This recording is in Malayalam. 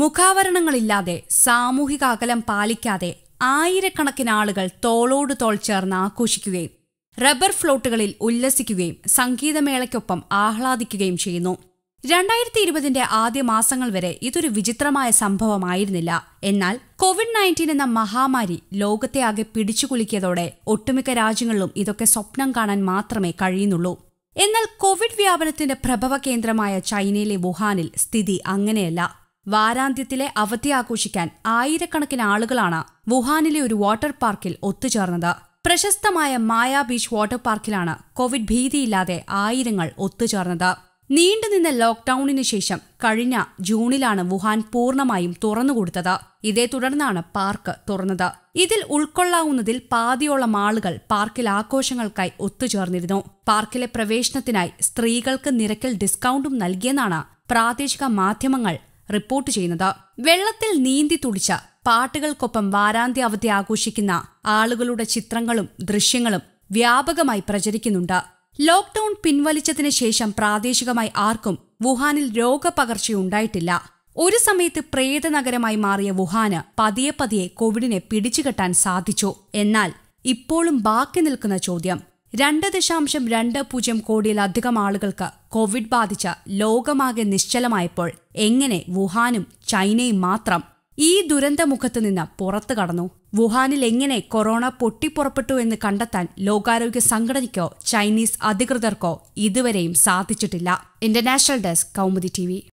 മുഖാവരണങ്ങളില്ലാതെ സാമൂഹിക അകലം പാലിക്കാതെ ആയിരക്കണക്കിന് ആളുകൾ തോളോട് തോൾ ചേർന്ന് ആഘോഷിക്കുകയും റബ്ബർ ഫ്ലോട്ടുകളിൽ ഉല്ലസിക്കുകയും സംഗീതമേളയ്ക്കൊപ്പം ആഹ്ലാദിക്കുകയും ചെയ്യുന്നു രണ്ടായിരത്തി ഇരുപതിന്റെ ആദ്യ മാസങ്ങൾ വരെ ഇതൊരു വിചിത്രമായ സംഭവമായിരുന്നില്ല എന്നാൽ കോവിഡ് നയൻറ്റീൻ എന്ന മഹാമാരി ലോകത്തെ ആകെ പിടിച്ചുകുലുക്കിയതോടെ ഒട്ടുമിക്ക രാജ്യങ്ങളിലും ഇതൊക്കെ സ്വപ്നം കാണാൻ മാത്രമേ കഴിയുന്നുള്ളൂ എന്നാൽ കോവിഡ് വ്യാപനത്തിന്റെ പ്രഭവ കേന്ദ്രമായ ചൈനയിലെ വുഹാനിൽ സ്ഥിതി അങ്ങനെയല്ല വാരാന്ത്യത്തിലെ അവധി ആഘോഷിക്കാൻ ആയിരക്കണക്കിന് ആളുകളാണ് വുഹാനിലെ ഒരു വാട്ടർ പാർക്കിൽ ഒത്തുചേർന്നത് പ്രശസ്തമായ മായ ബീച്ച് വാട്ടർ പാർക്കിലാണ് കോവിഡ് ഭീതിയില്ലാതെ ആയിരങ്ങൾ ഒത്തുചേർന്നത് നീണ്ടുനിന്ന ലോക്ക്ഡൌണിന് ശേഷം കഴിഞ്ഞ ജൂണിലാണ് വുഹാൻ പൂർണ്ണമായും തുറന്നുകൊടുത്തത് ഇതേ തുടർന്നാണ് പാർക്ക് തുറന്നത് ഇതിൽ ഉൾക്കൊള്ളാവുന്നതിൽ പാതിയോളം ആളുകൾ പാർക്കിൽ ആഘോഷങ്ങൾക്കായി ഒത്തുചേർന്നിരുന്നു പാർക്കിലെ പ്രവേശനത്തിനായി സ്ത്രീകൾക്ക് നിരക്കിൽ ഡിസ്കൗണ്ടും നൽകിയെന്നാണ് പ്രാദേശിക മാധ്യമങ്ങൾ റിപ്പോർട്ട് ചെയ്യുന്നത് വെള്ളത്തിൽ നീന്തി തുടിച്ച പാട്ടുകൾക്കൊപ്പം വാരാന്ത്യ അവധി ആഘോഷിക്കുന്ന ആളുകളുടെ ചിത്രങ്ങളും ദൃശ്യങ്ങളും വ്യാപകമായി പ്രചരിക്കുന്നുണ്ട് ലോക്ഡൌൺ പിൻവലിച്ചതിന് ശേഷം പ്രാദേശികമായി ആർക്കും വുഹാനിൽ രോഗപകർച്ചയുണ്ടായിട്ടില്ല ഒരു സമയത്ത് പ്രേത നഗരമായി മാറിയ വുഹാന് പതിയെ പതിയെ കോവിഡിനെ പിടിച്ചുകെട്ടാൻ സാധിച്ചു എന്നാൽ ഇപ്പോഴും ബാക്കി നിൽക്കുന്ന ചോദ്യം രണ്ട് ദശാംശം രണ്ട് പൂജ്യം കോടിയിലധികം ആളുകൾക്ക് കോവിഡ് ബാധിച്ച ലോകമാകെ നിശ്ചലമായപ്പോൾ എങ്ങനെ വുഹാനും ചൈനയും മാത്രം ഈ ദുരന്തമുഖത്ത് നിന്ന് പുറത്തു കടന്നു വുഹാനിൽ എങ്ങനെ കൊറോണ പൊട്ടിപ്പുറപ്പെട്ടു എന്ന് കണ്ടെത്താൻ ലോകാരോഗ്യ സംഘടനയ്ക്കോ ചൈനീസ് അധികൃതർക്കോ ഇതുവരെയും സാധിച്ചിട്ടില്ല ഇന്റർനാഷണൽ ഡെസ്ക് കൗമുദി ടി